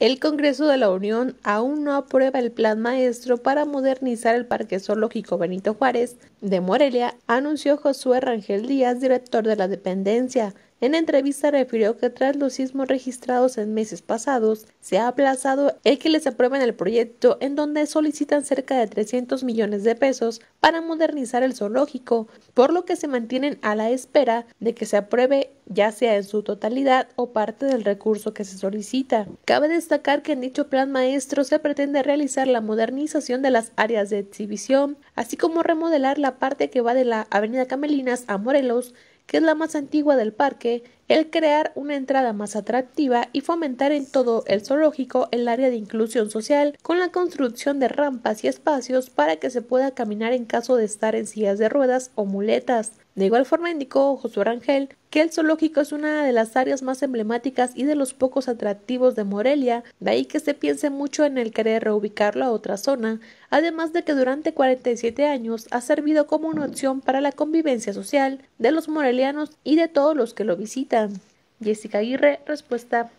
El Congreso de la Unión aún no aprueba el plan maestro para modernizar el Parque Zoológico Benito Juárez de Morelia, anunció Josué Rangel Díaz, director de la dependencia. En entrevista refirió que tras los sismos registrados en meses pasados, se ha aplazado el que les aprueben el proyecto en donde solicitan cerca de 300 millones de pesos para modernizar el zoológico, por lo que se mantienen a la espera de que se apruebe ya sea en su totalidad o parte del recurso que se solicita. Cabe destacar que en dicho plan maestro se pretende realizar la modernización de las áreas de exhibición, así como remodelar la parte que va de la Avenida Camelinas a Morelos que es la más antigua del parque, el crear una entrada más atractiva y fomentar en todo el zoológico el área de inclusión social con la construcción de rampas y espacios para que se pueda caminar en caso de estar en sillas de ruedas o muletas, de igual forma indicó Josué Rangel que el zoológico es una de las áreas más emblemáticas y de los pocos atractivos de Morelia, de ahí que se piense mucho en el querer reubicarlo a otra zona, además de que durante 47 años ha servido como una opción para la convivencia social de los morelianos y de todos los que lo visitan. Jessica Aguirre, respuesta